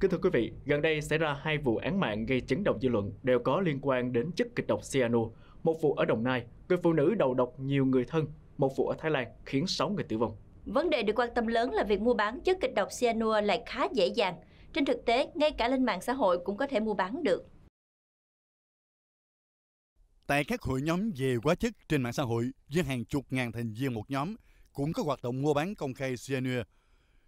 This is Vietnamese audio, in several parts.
Kính thưa quý vị, gần đây xảy ra hai vụ án mạng gây chấn động dư luận đều có liên quan đến chất kịch độc cyanur. Một vụ ở Đồng Nai, người phụ nữ đầu độc nhiều người thân, một vụ ở Thái Lan khiến 6 người tử vong. Vấn đề được quan tâm lớn là việc mua bán chất kịch độc cyanur lại khá dễ dàng. Trên thực tế, ngay cả lên mạng xã hội cũng có thể mua bán được. Tại các hội nhóm về quá chất trên mạng xã hội với hàng chục ngàn thành viên một nhóm cũng có hoạt động mua bán công khai cyanur.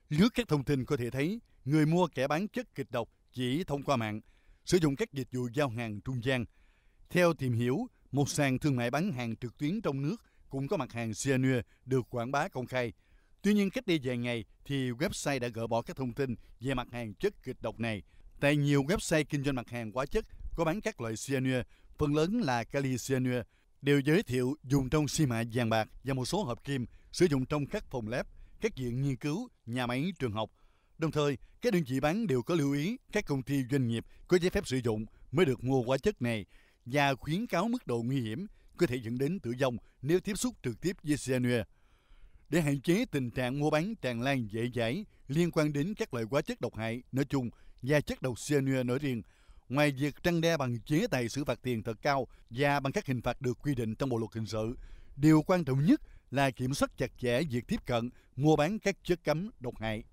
Lướt các thông tin có thể thấy người mua kẻ bán chất kịch độc chỉ thông qua mạng, sử dụng các dịch vụ giao hàng trung gian. Theo tìm hiểu, một sàn thương mại bán hàng trực tuyến trong nước cũng có mặt hàng cyanua được quảng bá công khai. Tuy nhiên, cách đây vài ngày thì website đã gỡ bỏ các thông tin về mặt hàng chất kịch độc này. Tại nhiều website kinh doanh mặt hàng hóa chất có bán các loại cyanua, phần lớn là kali cyanua, đều giới thiệu dùng trong xi mạ vàng bạc và một số hợp kim sử dụng trong các phòng lab, các viện nghiên cứu, nhà máy, trường học – Đồng thời, các đơn vị bán đều có lưu ý các công ty doanh nghiệp có giấy phép sử dụng mới được mua hóa chất này và khuyến cáo mức độ nguy hiểm có thể dẫn đến tử vong nếu tiếp xúc trực tiếp với cyanua. Để hạn chế tình trạng mua bán tràn lan dễ dãi liên quan đến các loại hóa chất độc hại nói chung và chất độc cyanua nói riêng, ngoài việc trăng đe bằng chế tài xử phạt tiền thật cao và bằng các hình phạt được quy định trong bộ luật hình sự, điều quan trọng nhất là kiểm soát chặt chẽ việc tiếp cận, mua bán các chất cấm độc hại.